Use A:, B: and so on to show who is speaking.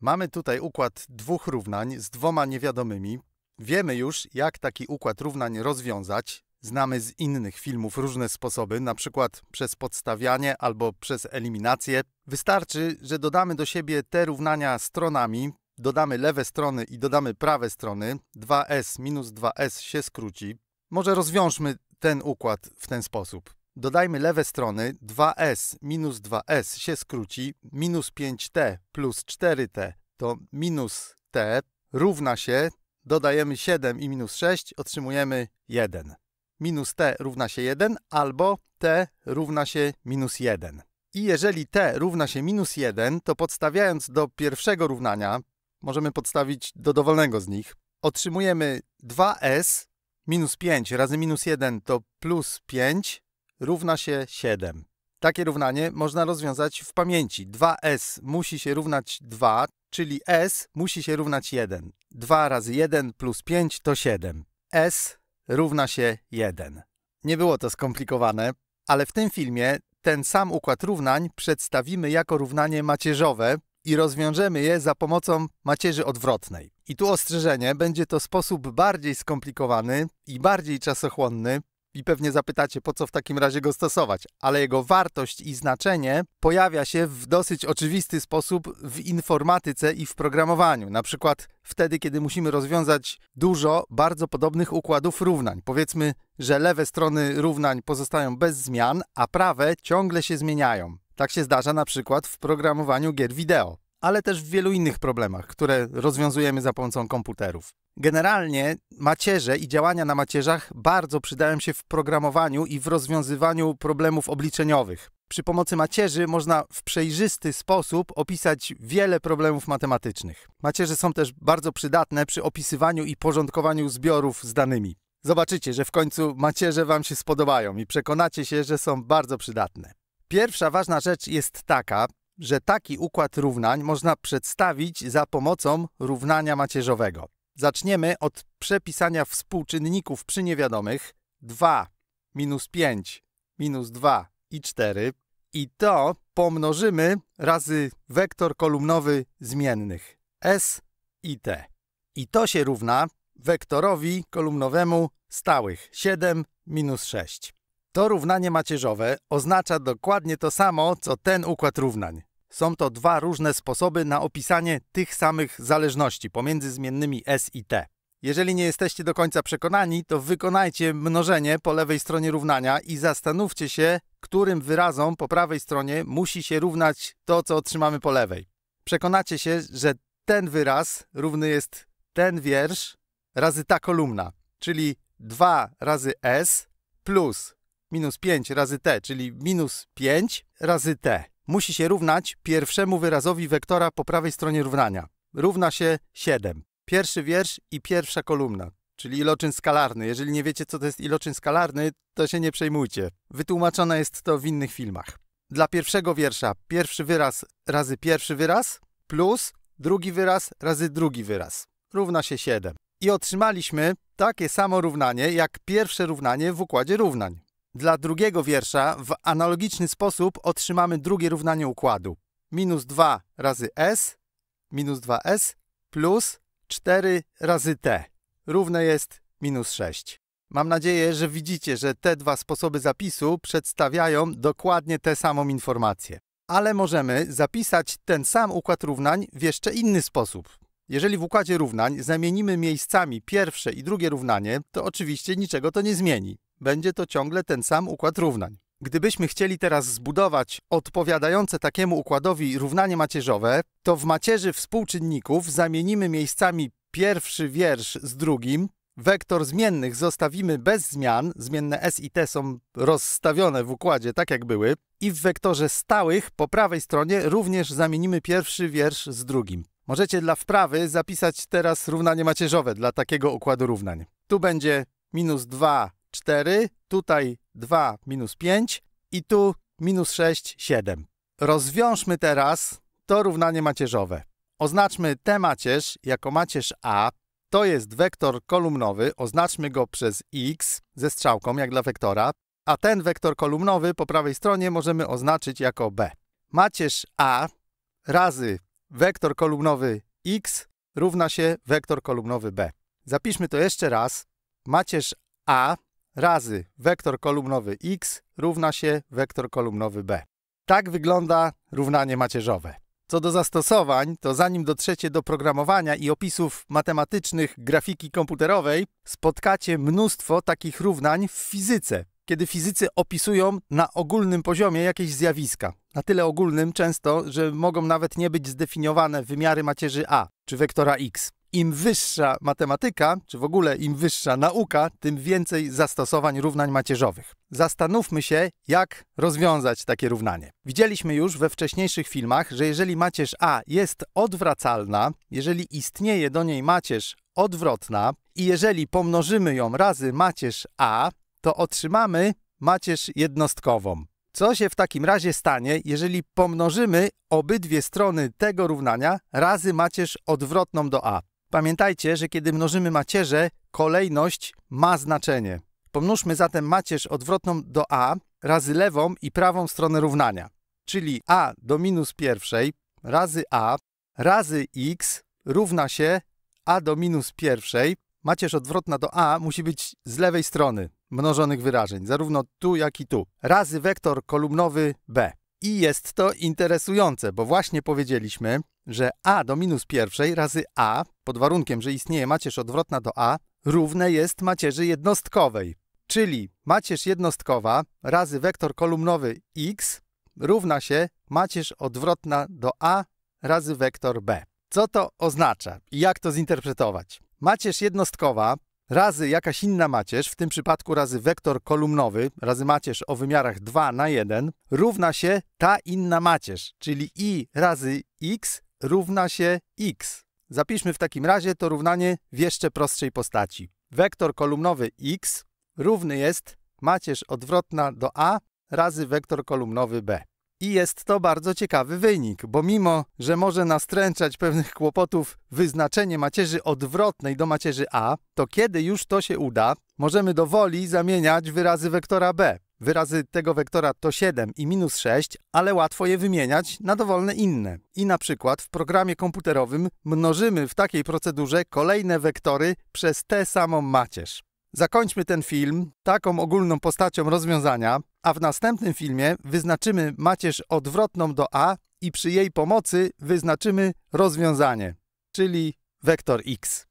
A: Mamy tutaj układ dwóch równań z dwoma niewiadomymi. Wiemy już, jak taki układ równań rozwiązać. Znamy z innych filmów różne sposoby, na przykład przez podstawianie albo przez eliminację. Wystarczy, że dodamy do siebie te równania stronami, dodamy lewe strony i dodamy prawe strony, 2s minus 2s się skróci. Może rozwiążmy ten układ w ten sposób dodajmy lewe strony, 2s minus 2s się skróci, minus 5t plus 4t to minus t równa się, dodajemy 7 i minus 6, otrzymujemy 1. Minus t równa się 1 albo t równa się minus 1. I jeżeli t równa się minus 1, to podstawiając do pierwszego równania, możemy podstawić do dowolnego z nich, otrzymujemy 2s minus 5 razy minus 1 to plus 5 równa się 7. Takie równanie można rozwiązać w pamięci. 2s musi się równać 2, czyli s musi się równać 1. 2 razy 1 plus 5 to 7. s równa się 1. Nie było to skomplikowane, ale w tym filmie ten sam układ równań przedstawimy jako równanie macierzowe i rozwiążemy je za pomocą macierzy odwrotnej. I tu ostrzeżenie, będzie to sposób bardziej skomplikowany i bardziej czasochłonny, i pewnie zapytacie, po co w takim razie go stosować, ale jego wartość i znaczenie pojawia się w dosyć oczywisty sposób w informatyce i w programowaniu. Na przykład wtedy, kiedy musimy rozwiązać dużo bardzo podobnych układów równań. Powiedzmy, że lewe strony równań pozostają bez zmian, a prawe ciągle się zmieniają. Tak się zdarza na przykład w programowaniu gier wideo ale też w wielu innych problemach, które rozwiązujemy za pomocą komputerów. Generalnie macierze i działania na macierzach bardzo przydają się w programowaniu i w rozwiązywaniu problemów obliczeniowych. Przy pomocy macierzy można w przejrzysty sposób opisać wiele problemów matematycznych. Macierze są też bardzo przydatne przy opisywaniu i porządkowaniu zbiorów z danymi. Zobaczycie, że w końcu macierze Wam się spodobają i przekonacie się, że są bardzo przydatne. Pierwsza ważna rzecz jest taka, że taki układ równań można przedstawić za pomocą równania macierzowego. Zaczniemy od przepisania współczynników przy niewiadomych 2 minus 5 minus 2 i 4 i to pomnożymy razy wektor kolumnowy zmiennych s i t. I to się równa wektorowi kolumnowemu stałych 7 minus 6. To równanie macierzowe oznacza dokładnie to samo, co ten układ równań. Są to dwa różne sposoby na opisanie tych samych zależności pomiędzy zmiennymi S i T. Jeżeli nie jesteście do końca przekonani, to wykonajcie mnożenie po lewej stronie równania i zastanówcie się, którym wyrazom po prawej stronie musi się równać to, co otrzymamy po lewej. Przekonacie się, że ten wyraz równy jest ten wiersz razy ta kolumna, czyli 2 razy S plus minus 5 razy t, czyli minus 5 razy t, musi się równać pierwszemu wyrazowi wektora po prawej stronie równania. Równa się 7. Pierwszy wiersz i pierwsza kolumna, czyli iloczyn skalarny. Jeżeli nie wiecie, co to jest iloczyn skalarny, to się nie przejmujcie. Wytłumaczone jest to w innych filmach. Dla pierwszego wiersza pierwszy wyraz razy pierwszy wyraz plus drugi wyraz razy drugi wyraz równa się 7. I otrzymaliśmy takie samo równanie jak pierwsze równanie w układzie równań. Dla drugiego wiersza w analogiczny sposób otrzymamy drugie równanie układu. Minus 2 razy s, minus 2s, plus 4 razy t. Równe jest minus 6. Mam nadzieję, że widzicie, że te dwa sposoby zapisu przedstawiają dokładnie tę samą informację. Ale możemy zapisać ten sam układ równań w jeszcze inny sposób. Jeżeli w układzie równań zamienimy miejscami pierwsze i drugie równanie, to oczywiście niczego to nie zmieni będzie to ciągle ten sam układ równań. Gdybyśmy chcieli teraz zbudować odpowiadające takiemu układowi równanie macierzowe, to w macierzy współczynników zamienimy miejscami pierwszy wiersz z drugim, wektor zmiennych zostawimy bez zmian, zmienne s i t są rozstawione w układzie tak jak były, i w wektorze stałych po prawej stronie również zamienimy pierwszy wiersz z drugim. Możecie dla wprawy zapisać teraz równanie macierzowe dla takiego układu równań. Tu będzie minus 2 4, tutaj 2 minus 5 i tu minus 6, 7. Rozwiążmy teraz to równanie macierzowe. Oznaczmy tę macierz jako macierz A. To jest wektor kolumnowy, oznaczmy go przez x ze strzałką, jak dla wektora, a ten wektor kolumnowy po prawej stronie możemy oznaczyć jako b. Macierz A razy wektor kolumnowy x równa się wektor kolumnowy b. Zapiszmy to jeszcze raz. Macierz A razy wektor kolumnowy x równa się wektor kolumnowy b. Tak wygląda równanie macierzowe. Co do zastosowań, to zanim dotrzecie do programowania i opisów matematycznych grafiki komputerowej, spotkacie mnóstwo takich równań w fizyce, kiedy fizycy opisują na ogólnym poziomie jakieś zjawiska. Na tyle ogólnym często, że mogą nawet nie być zdefiniowane wymiary macierzy A czy wektora X im wyższa matematyka, czy w ogóle im wyższa nauka, tym więcej zastosowań równań macierzowych. Zastanówmy się, jak rozwiązać takie równanie. Widzieliśmy już we wcześniejszych filmach, że jeżeli macierz A jest odwracalna, jeżeli istnieje do niej macierz odwrotna i jeżeli pomnożymy ją razy macierz A, to otrzymamy macierz jednostkową. Co się w takim razie stanie, jeżeli pomnożymy obydwie strony tego równania razy macierz odwrotną do a? Pamiętajcie, że kiedy mnożymy macierze, kolejność ma znaczenie. Pomnóżmy zatem macierz odwrotną do a razy lewą i prawą stronę równania, czyli a do minus pierwszej razy a razy x równa się a do minus pierwszej. Macierz odwrotna do a musi być z lewej strony mnożonych wyrażeń, zarówno tu, jak i tu, razy wektor kolumnowy b. I jest to interesujące, bo właśnie powiedzieliśmy, że a do minus pierwszej razy a, pod warunkiem, że istnieje macierz odwrotna do a, równe jest macierzy jednostkowej. Czyli macierz jednostkowa razy wektor kolumnowy x równa się macierz odwrotna do a razy wektor b. Co to oznacza i jak to zinterpretować? Macierz jednostkowa razy jakaś inna macierz, w tym przypadku razy wektor kolumnowy, razy macierz o wymiarach 2 na 1, równa się ta inna macierz, czyli i razy x równa się x. Zapiszmy w takim razie to równanie w jeszcze prostszej postaci. Wektor kolumnowy x równy jest macierz odwrotna do a razy wektor kolumnowy b. I jest to bardzo ciekawy wynik, bo mimo, że może nastręczać pewnych kłopotów wyznaczenie macierzy odwrotnej do macierzy A, to kiedy już to się uda, możemy do woli zamieniać wyrazy wektora B. Wyrazy tego wektora to 7 i minus 6, ale łatwo je wymieniać na dowolne inne. I na przykład w programie komputerowym mnożymy w takiej procedurze kolejne wektory przez tę samą macierz. Zakończmy ten film taką ogólną postacią rozwiązania, a w następnym filmie wyznaczymy macierz odwrotną do A i przy jej pomocy wyznaczymy rozwiązanie, czyli wektor x.